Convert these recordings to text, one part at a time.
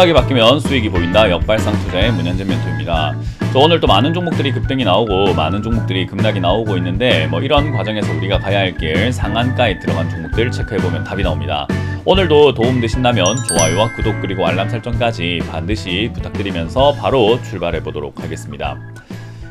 생각이 바뀌면 수익이 보인다. 역발상 투자의 문현재 멘토입니다. 저 오늘 또 많은 종목들이 급등이 나오고 많은 종목들이 급락이 나오고 있는데 뭐 이런 과정에서 우리가 가야 할 길 상한가에 들어간 종목들 체크해보면 답이 나옵니다. 오늘도 도움되신다면 좋아요와 구독 그리고 알람 설정까지 반드시 부탁드리면서 바로 출발해보도록 하겠습니다.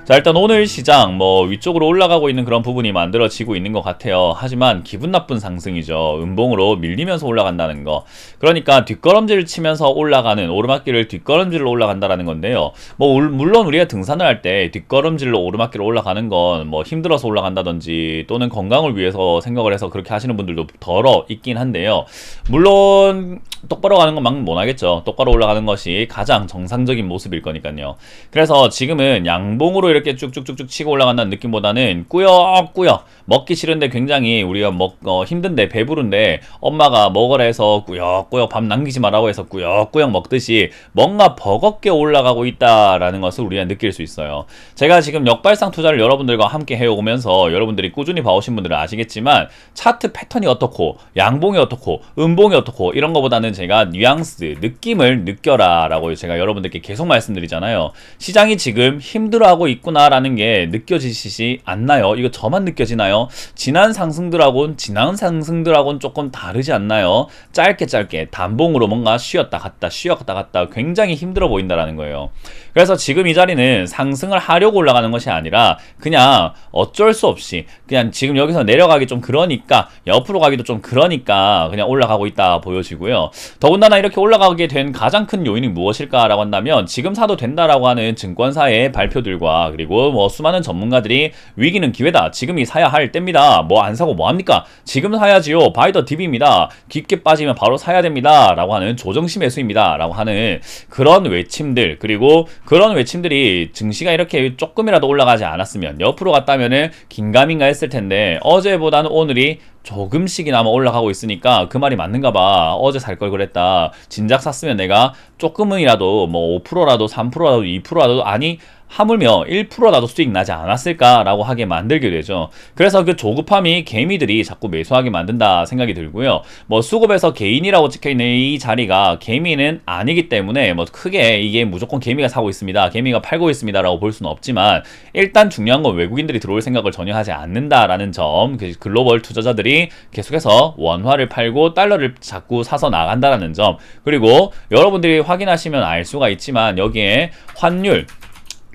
자 일단 오늘 시장 뭐 위쪽으로 올라가고 있는 그런 부분이 만들어지고 있는 것 같아요. 하지만 기분 나쁜 상승이죠. 음봉으로 밀리면서 올라간다는 거. 그러니까 뒷걸음질 을 치면서 올라가는 오르막길을 뒷걸음질로 올라간다라는 건데요. 뭐 울, 물론 우리가 등산을 할 때 뒷걸음질로 오르막길 올라가는 건 뭐 힘들어서 올라간다든지 또는 건강을 위해서 생각을 해서 그렇게 하시는 분들도 덜어 있긴 한데요. 물론 똑바로 가는 것만큼 못하겠죠. 똑바로 올라가는 것이 가장 정상적인 모습일 거니까요. 그래서 지금은 양봉으로 이렇게 쭉쭉쭉쭉 치고 올라간다는 느낌보다는 꾸역꾸역 먹기 싫은데 굉장히 우리가 먹 어, 힘든데 배부른데 엄마가 먹으라 해서 꾸역꾸역 밥 남기지 말라고 해서 꾸역꾸역 먹듯이 뭔가 버겁게 올라가고 있다라는 것을 우리가 느낄 수 있어요. 제가 지금 역발상 투자를 여러분들과 함께 해오면서 여러분들이 꾸준히 봐오신 분들은 아시겠지만 차트 패턴이 어떻고 양봉이 어떻고 음봉이 어떻고 이런 것보다는 제가 뉘앙스, 느낌을 느껴라 라고 제가 여러분들께 계속 말씀드리잖아요. 시장이 지금 힘들어하고 있구나라는 게 느껴지시지 않나요? 이거 저만 느껴지나요? 않나요? 지난 상승들하고는 지난 상승들하고는 조금 다르지 않나요? 짧게 짧게 단봉으로 뭔가 쉬었다 갔다 쉬었다 갔다 굉장히 힘들어 보인다라는 거예요. 그래서 지금 이 자리는 상승을 하려고 올라가는 것이 아니라 그냥 어쩔 수 없이 그냥 지금 여기서 내려가기 좀 그러니까 옆으로 가기도 좀 그러니까 그냥 올라가고 있다 보여지고요. 더군다나 이렇게 올라가게 된 가장 큰 요인이 무엇일까라고 한다면 지금 사도 된다라고 하는 증권사의 발표들과 그리고 뭐 수많은 전문가들이 위기는 기회다. 지금이 사야 할갈 때입니다. 뭐 안 사고 뭐합니까? 지금 사야지요. 바이더 딥입니다. 깊게 빠지면 바로 사야 됩니다. 라고 하는 조정심 매수입니다. 라고 하는 그런 외침들 그리고 그런 외침들이 증시가 이렇게 조금이라도 올라가지 않았으면 옆으로 갔다면은 긴가민가 했을 텐데 어제보다는 오늘이 조금씩이나마 올라가고 있으니까 그 말이 맞는가 봐. 어제 살걸 그랬다. 진작 샀으면 내가 조금은이라도 뭐 5%라도 3%라도 2%라도 아니 하물며 1%라도 수익 나지 않았을까라고 하게 만들게 되죠. 그래서 그 조급함이 개미들이 자꾸 매수하게 만든다 생각이 들고요. 뭐 수급에서 개인이라고 찍혀있는 이 자리가 개미는 아니기 때문에 뭐 크게 이게 무조건 개미가 사고 있습니다. 개미가 팔고 있습니다라고 볼 수는 없지만 일단 중요한 건 외국인들이 들어올 생각을 전혀 하지 않는다라는 점, 그 글로벌 투자자들이 사람들이 계속해서 원화를 팔고 달러를 자꾸 사서 나간다라는 점 그리고 여러분들이 확인하시면 알 수가 있지만 여기에 환율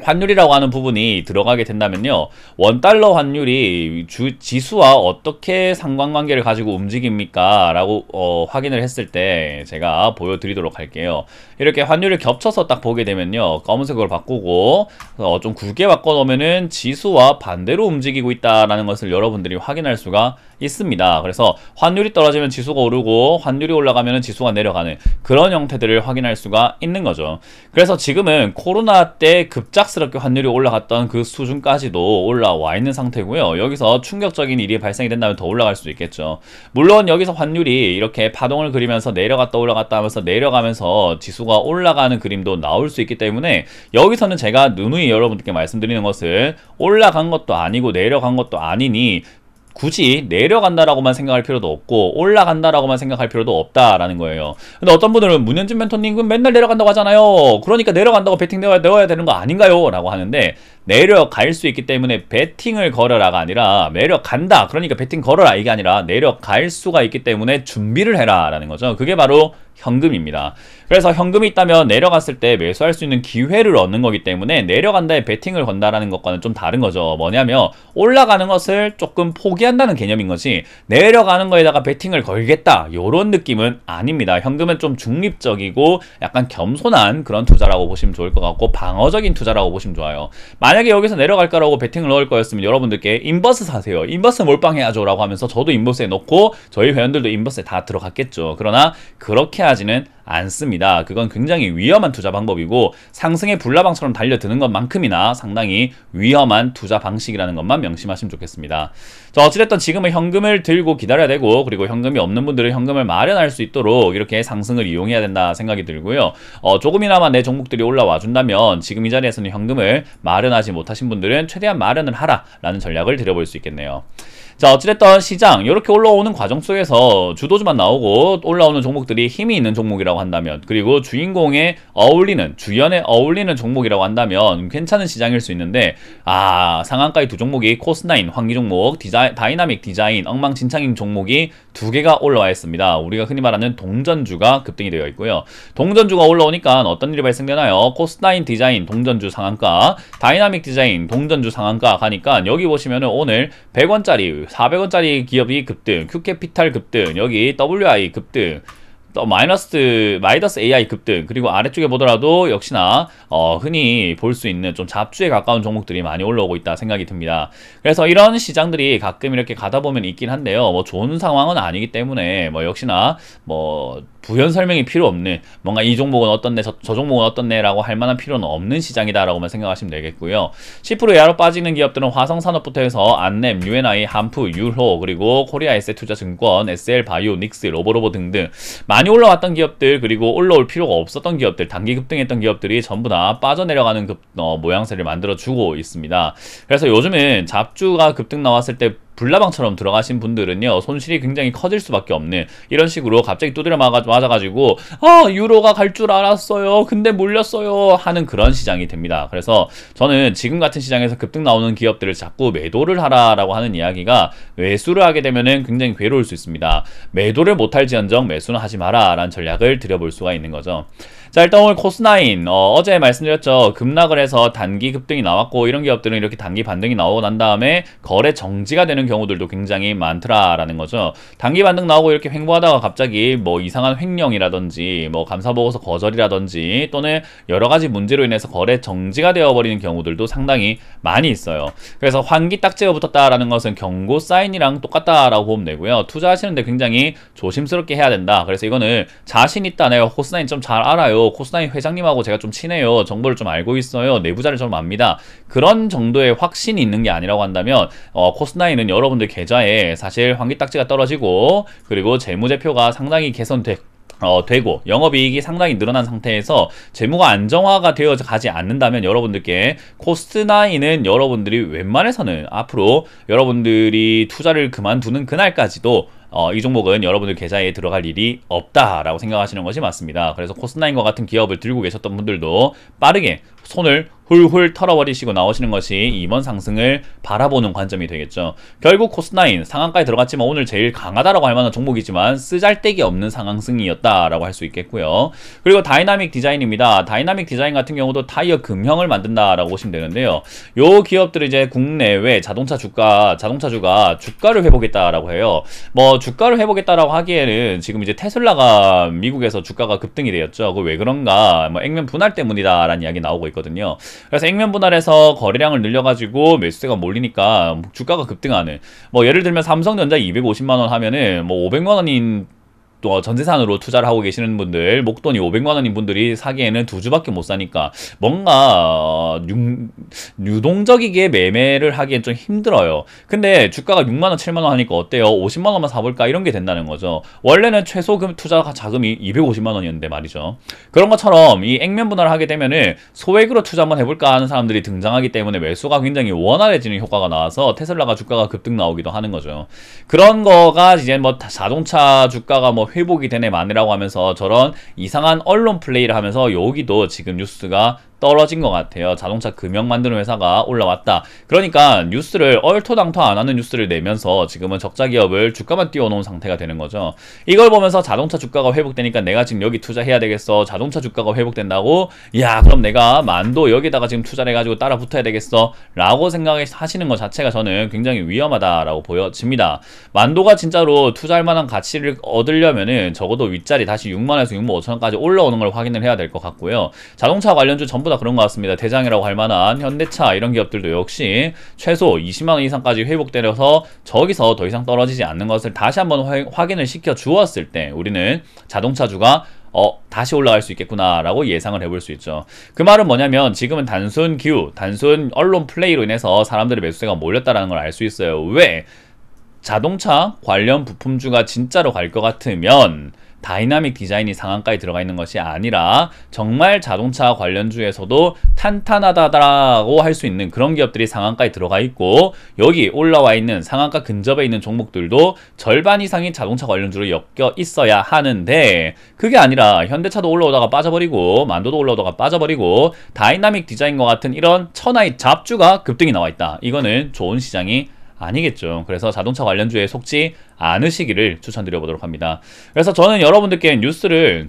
환율이라고 하는 부분이 들어가게 된다면요. 원달러 환율이 주, 지수와 어떻게 상관관계를 가지고 움직입니까? 라고 어, 확인을 했을 때 제가 보여드리도록 할게요. 이렇게 환율을 겹쳐서 딱 보게 되면요. 검은색으로 바꾸고 어, 좀 굵게 바꿔놓으면은 지수와 반대로 움직이고 있다라는 것을 여러분들이 확인할 수가 있습니다. 그래서 환율이 떨어지면 지수가 오르고 환율이 올라가면 지수가 내려가는 그런 형태들을 확인할 수가 있는 거죠. 그래서 지금은 코로나 때 급작 갑작스럽게 환율이 올라갔던 그 수준까지도 올라와 있는 상태고요. 여기서 충격적인 일이 발생이 된다면 더 올라갈 수도 있겠죠. 물론 여기서 환율이 이렇게 파동을 그리면서 내려갔다 올라갔다 하면서 내려가면서 지수가 올라가는 그림도 나올 수 있기 때문에 여기서는 제가 누누이 여러분들께 말씀드리는 것을 올라간 것도 아니고 내려간 것도 아니니 굳이 내려간다라고만 생각할 필요도 없고 올라간다라고만 생각할 필요도 없다라는 거예요. 근데 어떤 분들은 문현진 멘토님은 맨날 내려간다고 하잖아요. 그러니까 내려간다고 배팅 내어야 되는 거 아닌가요? 라고 하는데 내려갈 수 있기 때문에 베팅을 걸어라가 아니라 내려간다 그러니까 베팅 걸어라 이게 아니라 내려갈 수가 있기 때문에 준비를 해라 라는 거죠 그게 바로 현금입니다 그래서 현금이 있다면 내려갔을 때 매수할 수 있는 기회를 얻는 거기 때문에 내려간다에 베팅을 건다라는 것과는 좀 다른 거죠 뭐냐면 올라가는 것을 조금 포기한다는 개념인 거지 내려가는 거에다가 베팅을 걸겠다 요런 느낌은 아닙니다 현금은 좀 중립적이고 약간 겸손한 그런 투자라고 보시면 좋을 것 같고 방어적인 투자라고 보시면 좋아요 만약에 여기서 내려갈까라고 베팅을 넣을 거였으면 여러분들께 인버스 사세요. 인버스 몰빵해야죠 라고 하면서 저도 인버스에 넣고 저희 회원들도 인버스에 다 들어갔겠죠. 그러나 그렇게 하지는 않습니다. 그건 굉장히 위험한 투자 방법이고 상승의 불나방처럼 달려드는 것만큼이나 상당히 위험한 투자 방식이라는 것만 명심하시면 좋겠습니다. 자, 어찌됐든 지금은 현금을 들고 기다려야 되고 그리고 현금이 없는 분들은 현금을 마련할 수 있도록 이렇게 상승을 이용해야 된다 생각이 들고요. 어, 조금이나마 내 종목들이 올라와 준다면 지금 이 자리에서는 현금을 마련하지 못하신 분들은 최대한 마련을 하라라는 전략을 드려볼수 있겠네요. 자 어찌됐던 시장 이렇게 올라오는 과정 속에서 주도주만 나오고 올라오는 종목들이 힘이 있는 종목이라고 한다면 그리고 주인공에 어울리는 주연에 어울리는 종목이라고 한다면 괜찮은 시장일 수 있는데 아 상한가의 두 종목이 코스나인 환기 종목 디자인, 다이나믹 디자인 엉망진창인 종목이 두 개가 올라와 있습니다. 우리가 흔히 말하는 동전주가 급등이 되어 있고요. 동전주가 올라오니까 어떤 일이 발생되나요? 코스나인 디자인 동전주 상한가 다이나믹 디자인 동전주 상한가 가니까 여기 보시면 오늘 100원짜리 400원짜리 기업이 급등, 큐캐피탈 급등, 여기 WI 급등, 또 마이너스 마이너스 AI 급등 그리고 아래쪽에 보더라도 역시나 어, 흔히 볼 수 있는 좀 잡주에 가까운 종목들이 많이 올라오고 있다 생각이 듭니다. 그래서 이런 시장들이 가끔 이렇게 가다 보면 있긴 한데요. 뭐 좋은 상황은 아니기 때문에 뭐 역시나 뭐 부연 설명이 필요 없는 뭔가 이 종목은 어떤데 저, 저 종목은 어떤데라고 할 만한 필요는 없는 시장이다라고만 생각하시면 되겠고요. 10% 이하로 빠지는 기업들은 화성산업부터 해서 안nem, UNI, 한프, 유로 그리고 코리아에셋투자증권, SL바이오, 닉스, 로보로보 등등 많이 올라왔던 기업들 그리고 올라올 필요가 없었던 기업들 단기 급등했던 기업들이 전부 다 빠져내려가는 급, 어, 모양새를 만들어주고 있습니다. 그래서 요즘은 잡주가 급등 나왔을 때 불나방처럼 들어가신 분들은요 손실이 굉장히 커질 수밖에 없는 이런 식으로 갑자기 두드려 맞아가지고 아 유로가 갈 줄 알았어요 근데 몰렸어요 하는 그런 시장이 됩니다 그래서 저는 지금 같은 시장에서 급등 나오는 기업들을 자꾸 매도를 하라라고 하는 이야기가 매수를 하게 되면은 굉장히 괴로울 수 있습니다 매도를 못할 지언정 매수는 하지 마라 라는 전략을 드려볼 수가 있는 거죠 자 일단 오늘 코스나인 어, 제 말씀드렸죠 급락을 해서 단기 급등이 나왔고 이런 기업들은 이렇게 단기 반등이 나오고 난 다음에 거래 정지가 되는 경우들도 굉장히 많더라라는 거죠 단기 반등 나오고 이렇게 횡보하다가 갑자기 뭐 이상한 횡령이라든지 뭐 감사보고서 거절이라든지 또는 여러 가지 문제로 인해서 거래 정지가 되어버리는 경우들도 상당히 많이 있어요 그래서 환기 딱지가 붙었다라는 것은 경고 사인이랑 똑같다라고 보면 되고요 투자하시는데 굉장히 조심스럽게 해야 된다 그래서 이거는 자신 있다 내가 코스나인 좀 잘 알아요 코스나인 회장님하고 제가 좀 친해요. 정보를 좀 알고 있어요. 내부자를 좀 압니다. 그런 정도의 확신이 있는 게 아니라고 한다면 어, 코스나인은 여러분들 계좌에 사실 환기딱지가 떨어지고 그리고 재무제표가 상당히 개선됐 어, 되고 영업이익이 상당히 늘어난 상태에서 재무가 안정화가 되어 가지 않는다면 여러분들께 코스트나인은 여러분들이 웬만해서는 앞으로 여러분들이 투자를 그만두는 그날까지도 어, 이 종목은 여러분들 계좌에 들어갈 일이 없다라고 생각하시는 것이 맞습니다. 그래서 코스나인과 같은 기업을 들고 계셨던 분들도 빠르게 손을 훌훌 털어버리시고 나오시는 것이 이번 상승을 바라보는 관점이 되겠죠. 결국 코스나인 상한가에 들어갔지만 오늘 제일 강하다라고 할 만한 종목이지만 쓰잘데기 없는 상승이었다라고 황할수 있겠고요. 그리고 다이나믹 디자인입니다. 다이나믹 디자인 같은 경우도 타이어 금형을 만든다라고 보시면 되는데요. 요 기업들이 이제 국내외 자동차 주가 자동차주가 주가를 회복했다라고 해요. 뭐 주가를 해보겠다라고 하기에는 지금 이제 테슬라가 미국에서 주가가 급등이 되었죠. 그왜 그런가? 뭐 액면 분할 때문이다라는 이야기 나오고 있거든요. 그래서 액면 분할에서 거래량을 늘려가지고 매수세가 몰리니까 주가가 급등하는. 뭐 예를 들면 삼성전자 250만 원 하면은 뭐 500만 원인 또전세산으로 투자를 하고 계시는 분들 목돈이 500만 원인 분들이 사기에는 두 주밖에 못 사니까 뭔가 어, 유, 동적이게 매매를 하기엔 좀 힘들어요. 근데 주가가 6만 원, 7만 원 하니까 어때요? 50만 원만 사볼까 이런 게 된다는 거죠. 원래는 최소금 투자 자금이 250만 원이었는데 말이죠. 그런 것처럼 이 액면 분할을 하게 되면은 소액으로 투자 한번 해볼까 하는 사람들이 등장하기 때문에 매수가 굉장히 원활해지는 효과가 나와서 테슬라가 주가가 급등 나오기도 하는 거죠. 그런 거가 이제 뭐 자동차 주가가 뭐 회복이 되네 마네라고 하면서 저런 이상한 언론 플레이를 하면서 여기도 지금 뉴스가 떨어진 것 같아요. 자동차 금형 만드는 회사가 올라왔다. 그러니까 뉴스를 얼토당토 안 하는 뉴스를 내면서 지금은 적자 기업을 주가만 띄워놓은 상태가 되는 거죠. 이걸 보면서 자동차 주가가 회복되니까 내가 지금 여기 투자해야 되겠어. 자동차 주가가 회복된다고? 야 그럼 내가 만도 여기다가 지금 투자를 해가지고 따라 붙어야 되겠어. 라고 생각하시는 것 자체가 저는 굉장히 위험하다라고 보여집니다. 만도가 진짜로 투자할 만한 가치를 얻으려면은 적어도 윗자리 다시 6만에서 6만 5천원까지 올라오는 걸 확인을 해야 될 것 같고요. 자동차 관련주 전부 다다 그런 것 같습니다. 대장이라고 할 만한 현대차 이런 기업들도 역시 최소 20만원 이상까지 회복되려서 저기서 더 이상 떨어지지 않는 것을 다시 한번 확인을 시켜 주었을 때 우리는 자동차주가 어, 다시 올라갈 수 있겠구나라고 예상을 해볼 수 있죠. 그 말은 뭐냐면 지금은 단순 기후, 단순 언론 플레이로 인해서 사람들의 매수세가 몰렸다는 걸 알 수 있어요. 왜? 자동차 관련 부품주가 진짜로 갈 것 같으면 다이나믹 디자인이 상한가에 들어가 있는 것이 아니라 정말 자동차 관련주에서도 탄탄하다라고 할 수 있는 그런 기업들이 상한가에 들어가 있고 여기 올라와 있는 상한가 근접에 있는 종목들도 절반 이상이 자동차 관련주로 엮여 있어야 하는데 그게 아니라 현대차도 올라오다가 빠져버리고 만도도 올라오다가 빠져버리고 다이나믹 디자인과 같은 이런 천하의 잡주가 급등이 나와 있다. 이거는 좋은 시장이 아니겠죠. 그래서 자동차 관련주에 속지 않으시기를 추천드려 보도록 합니다. 그래서 저는 여러분들께 뉴스를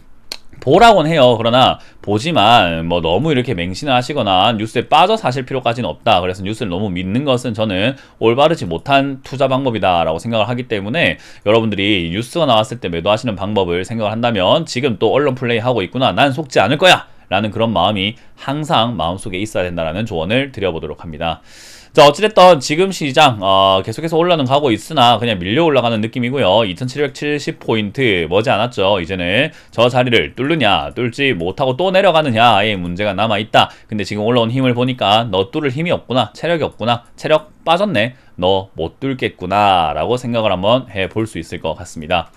보라곤 해요. 그러나 보지만 뭐 너무 이렇게 맹신 하시거나 뉴스에 빠져 사실 필요까지는 없다. 그래서 뉴스를 너무 믿는 것은 저는 올바르지 못한 투자 방법이다라고 생각을 하기 때문에 여러분들이 뉴스가 나왔을 때 매도하시는 방법을 생각을 한다면 지금 또 언론 플레이 하고 있구나. 난 속지 않을 거야. 라는 그런 마음이 항상 마음속에 있어야 된다라는 조언을 드려보도록 합니다. 자 어찌됐던 지금 시장 어, 계속해서 올라는 가고 있으나 그냥 밀려 올라가는 느낌이고요. 2770포인트 머지않았죠. 이제는 저 자리를 뚫느냐 뚫지 못하고 또 내려가느냐의 문제가 남아있다. 근데 지금 올라온 힘을 보니까 너 뚫을 힘이 없구나. 체력이 없구나. 체력 빠졌네. 너 못 뚫겠구나 라고 생각을 한번 해볼 수 있을 것 같습니다.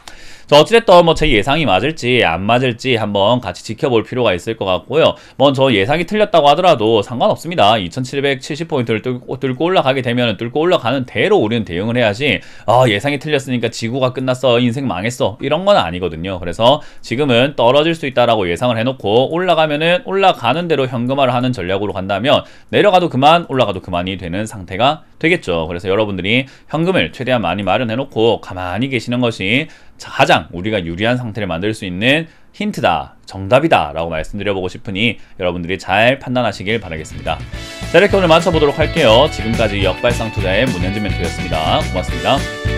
어찌됐든 뭐제 예상이 맞을지 안 맞을지 한번 같이 지켜볼 필요가 있을 것 같고요. 뭐 저 예상이 틀렸다고 하더라도 상관없습니다. 2770포인트를 뚫고, 뚫고 올라가게 되면 뚫고 올라가는 대로 우리는 대응을 해야지 아 예상이 틀렸으니까 지구가 끝났어 인생 망했어 이런 건 아니거든요. 그래서 지금은 떨어질 수 있다라고 예상을 해놓고 올라가면은 올라가는 대로 현금화를 하는 전략으로 간다면 내려가도 그만 올라가도 그만이 되는 상태가 되겠죠. 그래서 여러분들이 현금을 최대한 많이 마련해 놓고 가만히 계시는 것이 가장 우리가 유리한 상태를 만들 수 있는 힌트다, 정답이다 라고 말씀드려보고 싶으니 여러분들이 잘 판단하시길 바라겠습니다. 자, 이렇게 오늘 마쳐보도록 할게요. 지금까지 역발상 투자의 문현진 멘토였습니다. 고맙습니다.